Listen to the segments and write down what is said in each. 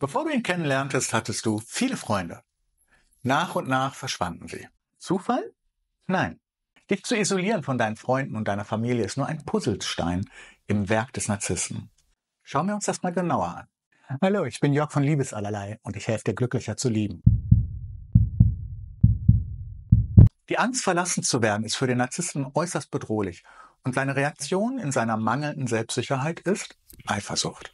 Bevor du ihn kennenlerntest, hattest du viele Freunde. Nach und nach verschwanden sie. Zufall? Nein. Dich zu isolieren von deinen Freunden und deiner Familie ist nur ein Puzzlestein im Werk des Narzissen. Schauen wir uns das mal genauer an. Hallo, ich bin Jörg von Liebesallerlei und ich helfe dir glücklicher zu lieben. Die Angst, verlassen zu werden, ist für den Narzissten äußerst bedrohlich und seine Reaktion in seiner mangelnden Selbstsicherheit ist Eifersucht.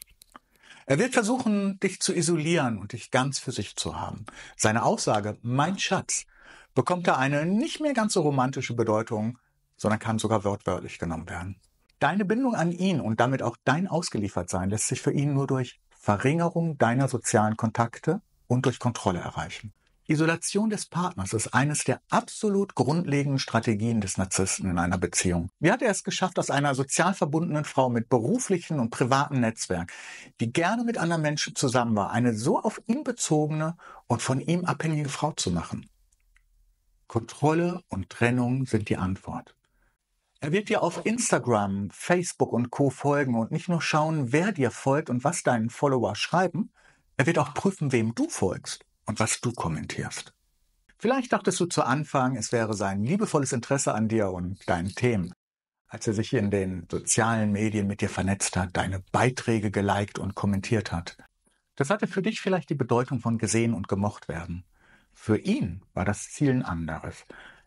Er wird versuchen, dich zu isolieren und dich ganz für sich zu haben. Seine Aussage, mein Schatz, bekommt da eine nicht mehr ganz so romantische Bedeutung, sondern kann sogar wortwörtlich genommen werden. Deine Bindung an ihn und damit auch dein Ausgeliefertsein lässt sich für ihn nur durch Verringerung deiner sozialen Kontakte und durch Kontrolle erreichen. Isolation des Partners ist eines der absolut grundlegenden Strategien des Narzissten in einer Beziehung. Wie hat er es geschafft, aus einer sozial verbundenen Frau mit beruflichen und privaten Netzwerk, die gerne mit anderen Menschen zusammen war, eine so auf ihn bezogene und von ihm abhängige Frau zu machen? Kontrolle und Trennung sind die Antwort. Er wird dir auf Instagram, Facebook und Co folgen und nicht nur schauen, wer dir folgt und was deinen Follower schreiben, er wird auch prüfen, wem du folgst und was du kommentierst. Vielleicht dachtest du zu Anfang, es wäre sein liebevolles Interesse an dir und deinen Themen. Als er sich in den sozialen Medien mit dir vernetzt hat, deine Beiträge geliked und kommentiert hat. Das hatte für dich vielleicht die Bedeutung von gesehen und gemocht werden. Für ihn war das Ziel ein anderes.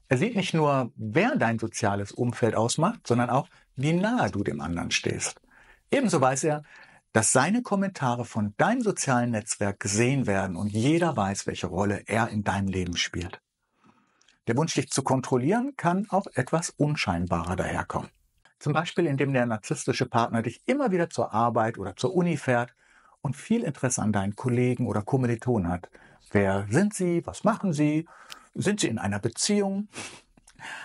Er sieht nicht nur, wer dein soziales Umfeld ausmacht, sondern auch, wie nahe du dem anderen stehst. Ebenso weiß er, dass seine Kommentare von deinem sozialen Netzwerk gesehen werden und jeder weiß, welche Rolle er in deinem Leben spielt. Der Wunsch, dich zu kontrollieren, kann auch etwas unscheinbarer daherkommen. Zum Beispiel, indem der narzisstische Partner dich immer wieder zur Arbeit oder zur Uni fährt und viel Interesse an deinen Kollegen oder Kommilitonen hat. Wer sind sie? Was machen sie? Sind sie in einer Beziehung?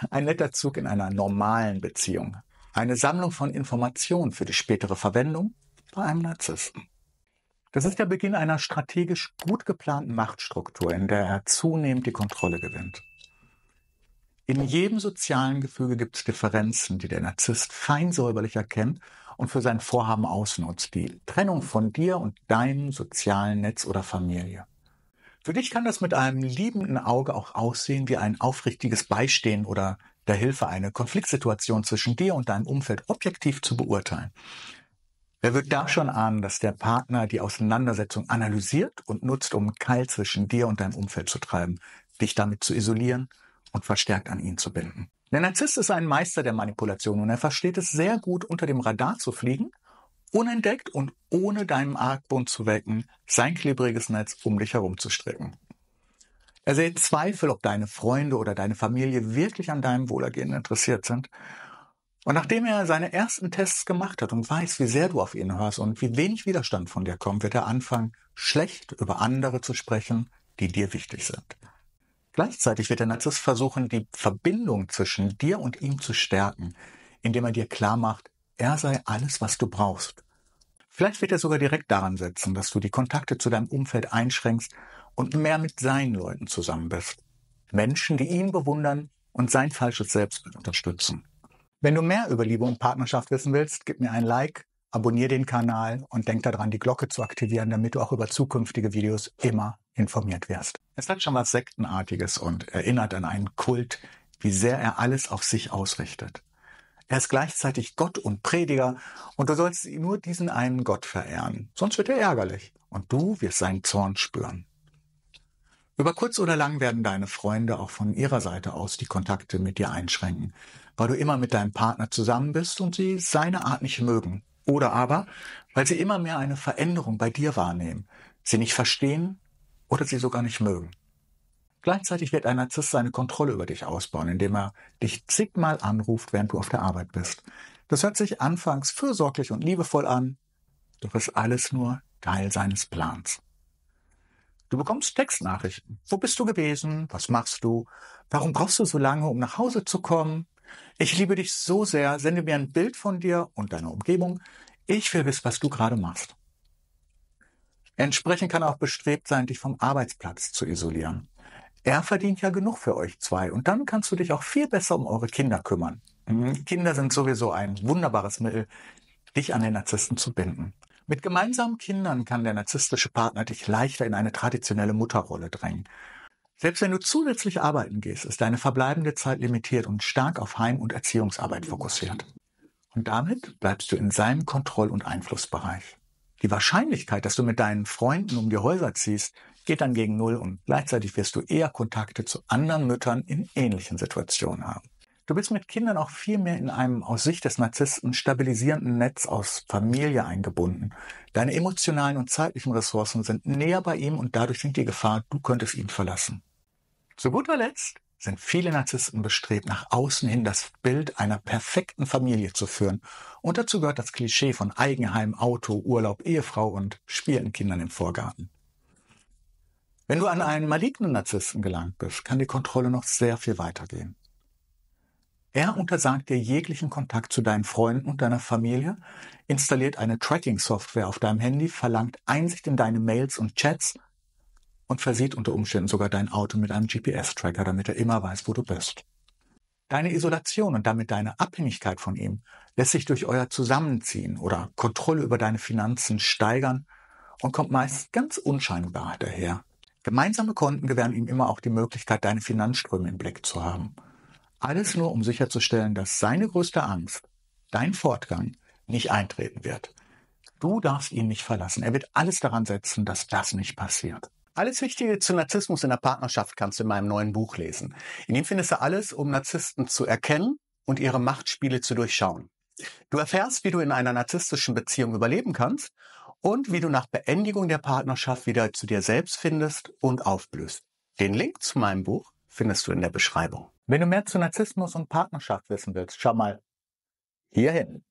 Ein netter Zug in einer normalen Beziehung. Eine Sammlung von Informationen für die spätere Verwendung bei einem Narzissten. Das ist der Beginn einer strategisch gut geplanten Machtstruktur, in der er zunehmend die Kontrolle gewinnt. In jedem sozialen Gefüge gibt es Differenzen, die der Narzisst feinsäuberlich erkennt und für sein Vorhaben ausnutzt. Die Trennung von dir und deinem sozialen Netz oder Familie. Für dich kann das mit einem liebenden Auge auch aussehen wie ein aufrichtiges Beistehen oder der Hilfe, eine Konfliktsituation zwischen dir und deinem Umfeld objektiv zu beurteilen. Wer wird da schon ahnen, dass der Partner die Auseinandersetzung analysiert und nutzt, um Keil zwischen dir und deinem Umfeld zu treiben, dich damit zu isolieren und verstärkt an ihn zu binden? Der Narzisst ist ein Meister der Manipulation und er versteht es sehr gut, unter dem Radar zu fliegen, unentdeckt und ohne deinem Argbund zu wecken, sein klebriges Netz um dich herum zu stricken. Er sät Zweifel, ob deine Freunde oder deine Familie wirklich an deinem Wohlergehen interessiert sind und nachdem er seine ersten Tests gemacht hat und weiß, wie sehr du auf ihn hörst und wie wenig Widerstand von dir kommt, wird er anfangen, schlecht über andere zu sprechen, die dir wichtig sind. Gleichzeitig wird der Narzisst versuchen, die Verbindung zwischen dir und ihm zu stärken, indem er dir klar macht, er sei alles, was du brauchst. Vielleicht wird er sogar direkt daran setzen, dass du die Kontakte zu deinem Umfeld einschränkst und mehr mit seinen Leuten zusammen bist. Menschen, die ihn bewundern und sein falsches Selbst unterstützen. Wenn du mehr über Liebe und Partnerschaft wissen willst, gib mir ein Like, abonniere den Kanal und denk daran, die Glocke zu aktivieren, damit du auch über zukünftige Videos immer informiert wirst. Es hat schon was Sektenartiges und erinnert an einen Kult, wie sehr er alles auf sich ausrichtet. Er ist gleichzeitig Gott und Prediger und du sollst nur diesen einen Gott verehren, sonst wird er ärgerlich und du wirst seinen Zorn spüren. Über kurz oder lang werden deine Freunde auch von ihrer Seite aus die Kontakte mit dir einschränken weil du immer mit deinem Partner zusammen bist und sie seine Art nicht mögen. Oder aber, weil sie immer mehr eine Veränderung bei dir wahrnehmen, sie nicht verstehen oder sie sogar nicht mögen. Gleichzeitig wird ein Narzisst seine Kontrolle über dich ausbauen, indem er dich zigmal anruft, während du auf der Arbeit bist. Das hört sich anfangs fürsorglich und liebevoll an, doch ist alles nur Teil seines Plans. Du bekommst Textnachrichten. Wo bist du gewesen? Was machst du? Warum brauchst du so lange, um nach Hause zu kommen? Ich liebe dich so sehr. Sende mir ein Bild von dir und deiner Umgebung. Ich will wissen, was du gerade machst. Entsprechend kann er auch bestrebt sein, dich vom Arbeitsplatz zu isolieren. Er verdient ja genug für euch zwei und dann kannst du dich auch viel besser um eure Kinder kümmern. Mhm. Kinder sind sowieso ein wunderbares Mittel, dich an den Narzissten zu binden. Mit gemeinsamen Kindern kann der narzisstische Partner dich leichter in eine traditionelle Mutterrolle drängen. Selbst wenn du zusätzlich arbeiten gehst, ist deine verbleibende Zeit limitiert und stark auf Heim- und Erziehungsarbeit fokussiert. Und damit bleibst du in seinem Kontroll- und Einflussbereich. Die Wahrscheinlichkeit, dass du mit deinen Freunden um die Häuser ziehst, geht dann gegen Null und gleichzeitig wirst du eher Kontakte zu anderen Müttern in ähnlichen Situationen haben. Du bist mit Kindern auch viel mehr in einem aus Sicht des Narzissten stabilisierenden Netz aus Familie eingebunden. Deine emotionalen und zeitlichen Ressourcen sind näher bei ihm und dadurch sinkt die Gefahr, du könntest ihn verlassen. Zu guter Letzt sind viele Narzissten bestrebt, nach außen hin das Bild einer perfekten Familie zu führen. Und dazu gehört das Klischee von Eigenheim, Auto, Urlaub, Ehefrau und spielenden Kindern im Vorgarten. Wenn du an einen malignen Narzissten gelangt bist, kann die Kontrolle noch sehr viel weitergehen. Er untersagt dir jeglichen Kontakt zu deinen Freunden und deiner Familie, installiert eine Tracking-Software auf deinem Handy, verlangt Einsicht in deine Mails und Chats, und versieht unter Umständen sogar dein Auto mit einem GPS-Tracker, damit er immer weiß, wo du bist. Deine Isolation und damit deine Abhängigkeit von ihm lässt sich durch euer Zusammenziehen oder Kontrolle über deine Finanzen steigern und kommt meist ganz unscheinbar daher. Gemeinsame Konten gewähren ihm immer auch die Möglichkeit, deine Finanzströme im Blick zu haben. Alles nur, um sicherzustellen, dass seine größte Angst, dein Fortgang, nicht eintreten wird. Du darfst ihn nicht verlassen. Er wird alles daran setzen, dass das nicht passiert. Alles Wichtige zu Narzissmus in der Partnerschaft kannst du in meinem neuen Buch lesen. In dem findest du alles, um Narzissten zu erkennen und ihre Machtspiele zu durchschauen. Du erfährst, wie du in einer narzisstischen Beziehung überleben kannst und wie du nach Beendigung der Partnerschaft wieder zu dir selbst findest und aufblühst. Den Link zu meinem Buch findest du in der Beschreibung. Wenn du mehr zu Narzissmus und Partnerschaft wissen willst, schau mal hierhin.